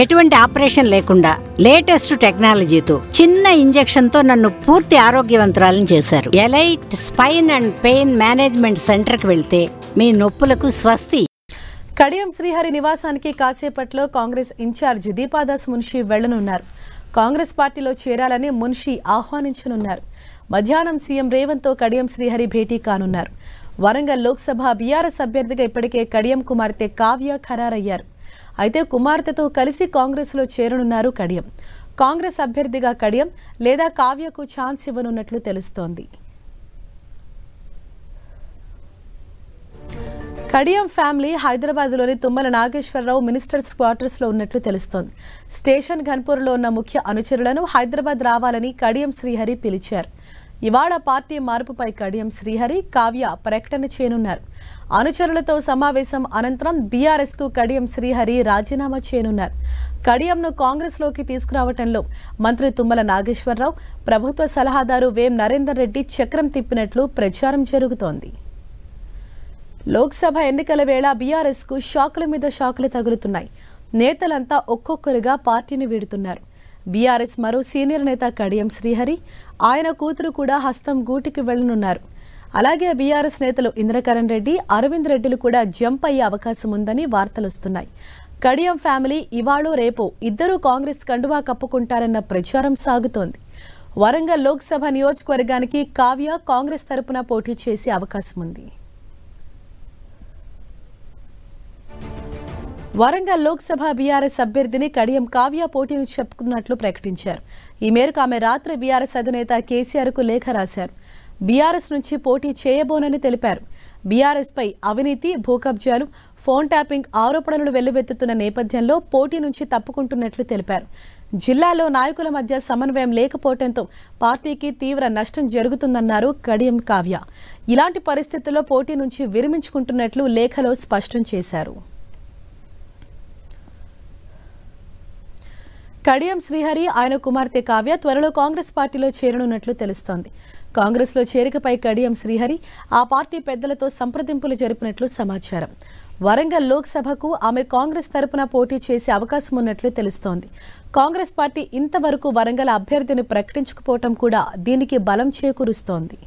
ఎటువంటి ఆపరేషన్ లేకుండా లేటెస్ట్ టెక్నాలజీతో చిన్న ఇంజెక్షన్ తో నన్ను పూర్తి ఆరోగ్యవంతరాలను చేశారు elite spine and pain management centre కి వెళ్తే మీ నొప్పులకు స్వస్తి కడియం శ్రీహరి నివాసానికి కాసేపట్లో కాంగ్రెస్ ఇన్ఛార్జ్ దీపాదాస్ మున్షి వెళ్లనున్నారు కాంగ్రెస్ పార్టీలో చేరాలని మున్షి ఆహ్వానించనున్నారు మధ్యాహ్నం సీఎం రేవంత్ తో కడియం శ్రీహరి భేటీ కానున్నారు వరంగల్ లోక్సభ బీఆర్ఎస్ అభ్యర్థిగా ఇప్పటికే కడియం కుమార్తె కావ్య ఖరారయ్యారు అయితే కుమార్తెతో కలిసి కాంగ్రెస్లో చేరనున్నారు కడియం కాంగ్రెస్ అభ్యర్థిగా కడియం లేదా కావ్యకు ఛాన్స్ ఇవ్వనున్నట్లు తెలుస్తోంది కడియం ఫ్యామిలీ హైదరాబాద్లోని తుమ్మల నాగేశ్వరరావు మినిస్టర్స్ క్వార్టర్స్లో ఉన్నట్లు తెలుస్తోంది స్టేషన్ ఘన్పూర్లో ఉన్న ముఖ్య అనుచరులను హైదరాబాద్ రావాలని కడియం శ్రీహరి పిలిచారు ఇవాళ పార్టీ మార్పుపై కడియం శ్రీహరి కావ్య ప్రకటన చేయనున్నారు అనుచరులతో సమావేశం అనంతరం బీఆర్ఎస్కు కడియం శ్రీహరి రాజీనామా చేయనున్నారు కడియంను కాంగ్రెస్లోకి తీసుకురావటంలో మంత్రి తుమ్మల నాగేశ్వరరావు ప్రభుత్వ సలహాదారు వేం నరేందర్ రెడ్డి చక్రం తిప్పినట్లు ప్రచారం జరుగుతోంది లోక్సభ ఎన్నికల వేళ బీఆర్ఎస్కు షాకుల మీద షాకులు తగులుతున్నాయి నేతలంతా ఒక్కొక్కరుగా పార్టీని వీడుతున్నారు బీఆర్ఎస్ మరో సీనియర్ నేత కడియం శ్రీహరి ఆయన కూతురు కూడా హస్తం గూటికి వెళ్లనున్నారు అలాగే బీఆర్ఎస్ నేతలు ఇంద్రకరణ్ రెడ్డి అరవింద్ రెడ్డిలు కూడా జంప్ అయ్యే అవకాశం ఉందని వార్తలు వస్తున్నాయి కడియం ఫ్యామిలీ ఇవాళో రేపు ఇద్దరూ కాంగ్రెస్ కండువా కప్పుకుంటారన్న ప్రచారం సాగుతోంది వరంగల్ లోక్సభ నియోజకవర్గానికి కావ్య కాంగ్రెస్ తరపున పోటీ చేసే అవకాశం ఉంది వరంగల్ లోక్సభ బీఆర్ఎస్ అభ్యర్థిని కడియం కావ్య పోటీని చెప్పుకున్నట్లు ప్రకటించారు ఈ మేరకు ఆమె రాత్రి బీఆర్ఎస్ అధినేత కేసీఆర్కు లేఖ రాశారు బీఆర్ఎస్ నుంచి పోటీ చేయబోనని తెలిపారు బీఆర్ఎస్పై అవినీతి భూకబ్జాలు ఫోన్ ట్యాపింగ్ ఆరోపణలు వెల్లువెత్తుతున్న నేపథ్యంలో పోటీ నుంచి తప్పుకుంటున్నట్లు తెలిపారు జిల్లాలో నాయకుల మధ్య సమన్వయం లేకపోవడంతో పార్టీకి తీవ్ర నష్టం జరుగుతుందన్నారు కడియం కావ్య ఇలాంటి పరిస్థితుల్లో పోటీ నుంచి విరమించుకుంటున్నట్లు లేఖలో స్పష్టం చేశారు కడియం శ్రీహరి ఆయన కుమార్తె కావ్య త్వరలో కాంగ్రెస్ పార్టీలో చేరనున్నట్లు తెలుస్తోంది కాంగ్రెస్లో చేరికపై కడియం శ్రీహరి ఆ పార్టీ పెద్దలతో సంప్రదింపులు జరిపినట్లు సమాచారం వరంగల్ లోక్సభకు ఆమె కాంగ్రెస్ తరపున పోటీ చేసే అవకాశం ఉన్నట్లు తెలుస్తోంది కాంగ్రెస్ పార్టీ ఇంతవరకు వరంగల్ అభ్యర్థిని ప్రకటించకపోవటం కూడా దీనికి బలం చేకూరుస్తోంది